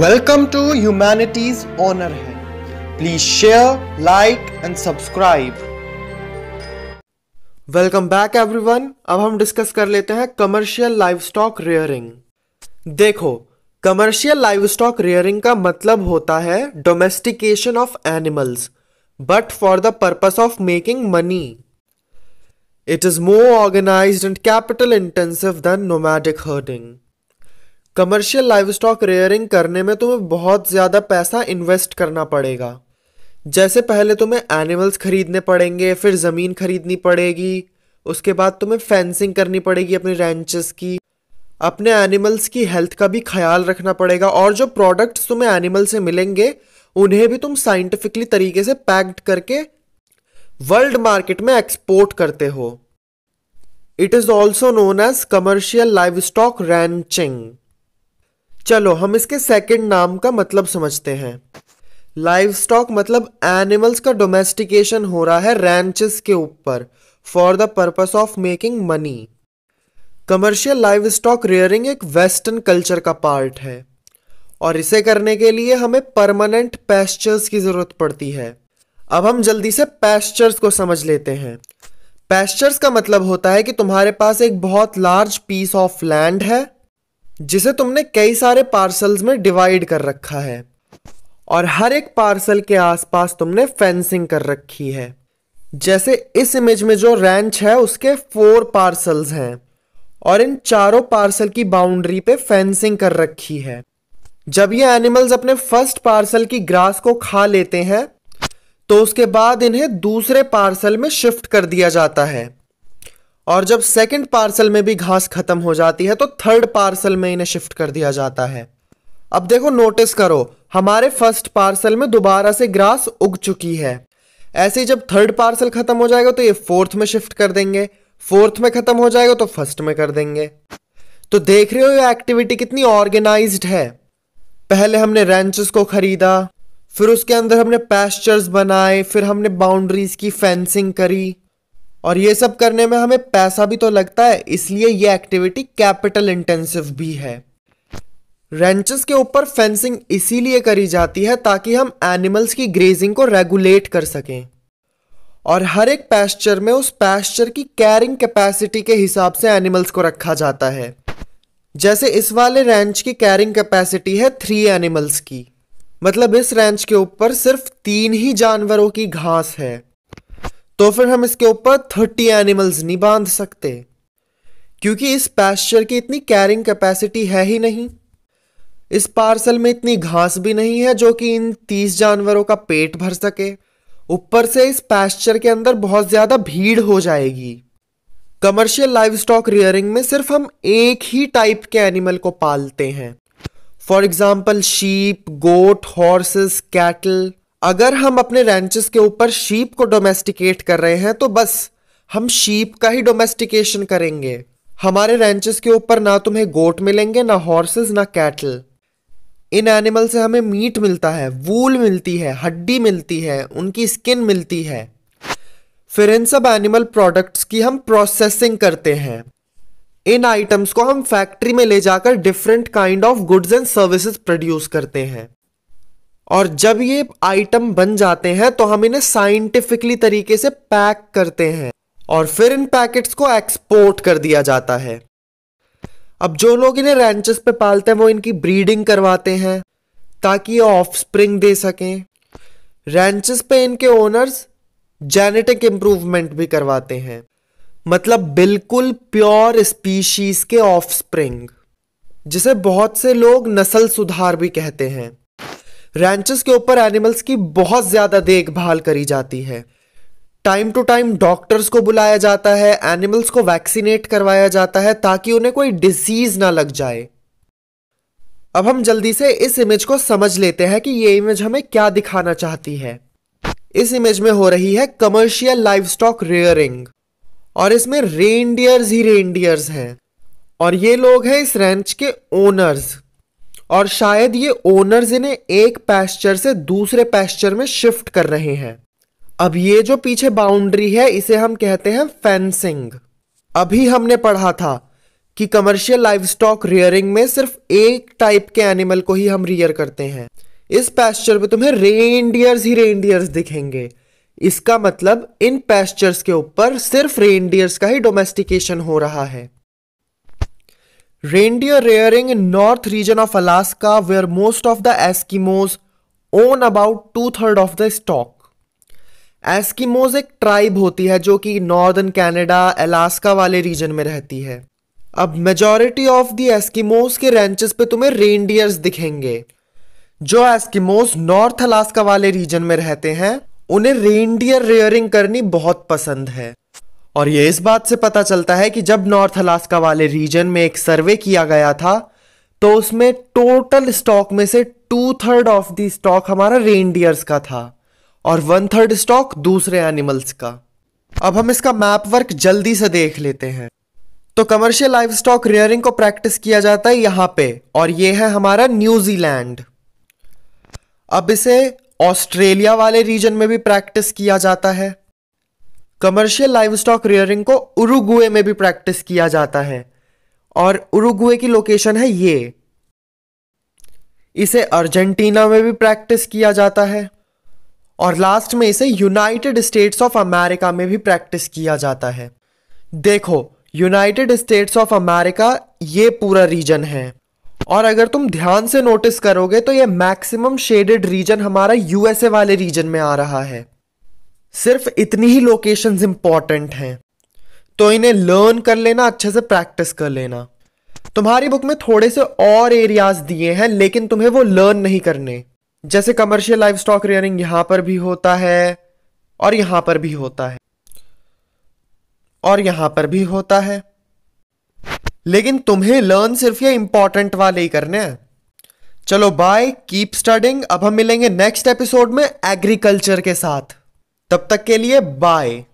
welcome to humanities honour है please share like and subscribe welcome back everyone अब हम discuss कर लेते हैं कमर्शियल लाइव स्टॉक रेयरिंग देखो कमर्शियल लाइव स्टॉक रेयरिंग का मतलब होता है domestication of animals but for the purpose of making money it is more organise and capital intensive than nomadic herding commercial livestock rearing करने में तुम्हें बहुत ज़्यादा पैसा इन्वेस्ट करना पड़ेगा जैसे पहले तुम्हें एनिमल्स खरीदने पड़ेंगे फिर ज़मीन खरीदनी पड़ेगी उसके बाद तुम्हें फेंसिंग करनी पड़ेगी अपने रेंचेस की अपने एनिमल्स की हेल्थ का भी ख्याल रखना पड़ेगा और जो प्रोडक्ट्स तुम्हें एनिमल से मिलेंगे उन्हें भी तुम साइंटिफिकली तरीके से पैक्ड करके वर्ल्ड मार्केट में एक्सपोर्ट करते हो it is also known as commercial livestock ranching चलो हम इसके सेकंड नाम का मतलब समझते हैं लाइव स्टॉक मतलब एनिमल्स का डोमेस्टिकेशन हो रहा है रैंचेस के ऊपर for the purpose of making money commercial livestock rearing एक वेस्टर्न कल्चर का पार्ट है और इसे करने के लिए हमें परमानेंट पैस्चर्स की ज़रूरत पड़ती है अब हम जल्दी से पैस्चर्स को समझ लेते हैं पैस्चर्स का मतलब होता है कि तुम्हारे पास एक बहुत लार्ज पीस ऑफ लैंड है जिसे तुमने कई सारे पार्सल्स में डिवाइड कर रखा है और हर एक पार्सल के आसपास तुमने फेंसिंग कर रखी है जैसे इस इमेज में जो रैंच है उसके फोर पार्सल्स हैं और इन चारों पार्सल की बाउंड्री पे फेंसिंग कर रखी है जब ये एनिमल्स अपने फर्स्ट पार्सल की ग्रास को खा लेते हैं तो उसके बाद इन्हें दूसरे पार्सल में शिफ्ट कर दिया जाता है और जब सेकंड पार्सल में भी घास खत्म हो जाती है तो थर्ड पार्सल में इन्हें शिफ्ट कर दिया जाता है अब देखो नोटिस करो हमारे फर्स्ट पार्सल में दोबारा से ग्रास उग चुकी है ऐसे ही जब थर्ड पार्सल खत्म हो जाएगा तो ये फोर्थ में शिफ्ट कर देंगे फोर्थ में खत्म हो जाएगा तो फर्स्ट में कर देंगे तो देख रहे हो ये एक्टिविटी कितनी ऑर्गेनाइज है पहले हमने रेंचेस को खरीदा फिर उसके अंदर हमने पैस्चर्स बनाए फिर हमने बाउंड्रीज की फेंसिंग करी और ये सब करने में हमें पैसा भी तो लगता है इसलिए ये एक्टिविटी कैपिटल इंटेंसिव भी है रेंचेस के ऊपर फेंसिंग इसीलिए करी जाती है ताकि हम एनिमल्स की ग्रेजिंग को रेगुलेट कर सकें और हर एक पैस्चर में उस पैस्चर की कैरिंग कैपेसिटी के हिसाब से एनिमल्स को रखा जाता है जैसे इस वाले रेंच की कैरिंग कैपेसिटी है थ्री एनिमल्स की मतलब इस रेंच के ऊपर सिर्फ तीन ही जानवरों की घास है तो फिर हम इसके ऊपर थर्टी एनिमल्स नहीं बांध सकते क्योंकि इस पैस्चर की इतनी कैरिंग कैपेसिटी है ही नहीं इस पार्सल में इतनी घास भी नहीं है जो कि इन तीस जानवरों का पेट भर सके ऊपर से इस पैस्चर के अंदर बहुत ज़्यादा भीड़ हो जाएगी कमर्शियल लाइव स्टॉक रियरिंग में सिर्फ हम एक ही टाइप के एनिमल को पालते हैं for example sheep goat horses cattle अगर हम अपने रेंचेस के ऊपर शीप को डोमेस्टिकेट कर रहे हैं तो बस हम शीप का ही डोमेस्टिकेशन करेंगे हमारे रेंचेस के ऊपर ना तुम्हें गोट मिलेंगे ना हॉर्सेस ना कैटल इन एनिमल से हमें मीट मिलता है वूल मिलती है हड्डी मिलती है उनकी स्किन मिलती है फिर इन सब एनिमल प्रोडक्ट्स की हम प्रोसेसिंग करते हैं इन आइटम्स को हम फैक्ट्री में ले जाकर different kind of goods and services produce करते हैं और जब ये आइटम बन जाते हैं तो हम इन्हें साइंटिफिकली तरीके से पैक करते हैं और फिर इन पैकेट्स को एक्सपोर्ट कर दिया जाता है अब जो लोग इन्हें रेंचेस पे पालते हैं वो इनकी ब्रीडिंग करवाते हैं ताकि ये ऑफ स्प्रिंग दे सकें रेंचेस पे इनके ओनर्स जेनेटिक इम्प्रूवमेंट भी करवाते हैं मतलब बिल्कुल प्योर स्पीशीज के ऑफ स्प्रिंग जिसे बहुत से लोग नस्ल सुधार भी कहते हैं रैंचेस के ऊपर एनिमल्स की बहुत ज़्यादा देखभाल करी जाती है टाइम टू टाइम डॉक्टर्स को बुलाया जाता है एनिमल्स को वैक्सीनेट करवाया जाता है ताकि उन्हें कोई डिजीज ना लग जाए अब हम जल्दी से इस इमेज को समझ लेते हैं कि ये इमेज हमें क्या दिखाना चाहती है इस इमेज में हो रही है कमर्शियल लाइव स्टॉक रेयरिंग और इसमें रेनडियर्स ही रेनडियर्स हैं और ये लोग हैं इस रेंच के ओनर्स और शायद ये ओनर्स इन्हें एक पैस्चर से दूसरे पैस्चर में शिफ्ट कर रहे हैं अब ये जो पीछे बाउंड्री है इसे हम कहते हैं फेंसिंग अभी हमने पढ़ा था कि कमर्शियल लाइफ स्टॉक रियरिंग में सिर्फ एक टाइप के एनिमल को ही हम रियर करते हैं इस पैस्चर में तुम्हें रेनडियर्स ही रेनडियर्स दिखेंगे इसका मतलब इन पैस्चर्स के ऊपर सिर्फ रेनडियर्स का ही डोमेस्टिकेशन हो रहा है Reindeer rearing in north region of Alaska where most of the Eskimos own about two third of the stock Eskimos एक ट्राइब होती है जो कि नॉर्दर्न कैनेडा अलास्का वाले रीजन में रहती है अब मेजोरिटी ऑफ द एस्कीमोज के रेंचेस पे तुम्हें रेनडियर्स दिखेंगे जो एस्कीमोज नॉर्थ अलास्का वाले रीजन में रहते हैं उन्हें रेंडियर रेयरिंग करनी बहुत पसंद है और ये इस बात से पता चलता है कि जब नॉर्थ अलास्का वाले रीजन में एक सर्वे किया गया था तो उसमें टोटल स्टॉक में से two third of the stock हमारा रेनडियर्स का था और वन थर्ड स्टॉक दूसरे एनिमल्स का अब हम इसका मैप वर्क जल्दी से देख लेते हैं तो कमर्शियल लाइफ स्टॉक रेयरिंग को प्रैक्टिस किया जाता है यहां पे और ये है हमारा न्यूजीलैंड अब इसे ऑस्ट्रेलिया वाले रीजन में भी प्रैक्टिस किया जाता है कमर्शियल लाइव स्टॉक रियरिंग को उरुगुए में भी प्रैक्टिस किया जाता है और उरुगुए की लोकेशन है ये इसे अर्जेंटीना में भी प्रैक्टिस किया जाता है और लास्ट में इसे यूनाइटेड स्टेट्स ऑफ अमेरिका में भी प्रैक्टिस किया जाता है देखो यूनाइटेड स्टेट्स ऑफ अमेरिका ये पूरा रीजन है और अगर तुम ध्यान से नोटिस करोगे तो ये मैक्सिमम शेडेड रीजन हमारा यूएसए वाले रीजन में आ रहा है सिर्फ इतनी ही लोकेशंस इंपॉर्टेंट हैं तो इन्हें लर्न कर लेना अच्छे से प्रैक्टिस कर लेना तुम्हारी बुक में थोड़े से और एरियाज दिए हैं लेकिन तुम्हें वो लर्न नहीं करने जैसे कमर्शियल लाइफ स्टॉक रियरिंग यहां पर भी होता है और यहां पर भी होता है और यहां पर भी होता है लेकिन तुम्हें लर्न सिर्फ ये इंपॉर्टेंट वाले ही करने हैं चलो बाय कीप स्टडिंग अब हम मिलेंगे नेक्स्ट एपिसोड में एग्रीकल्चर के साथ तब तक के लिए बाय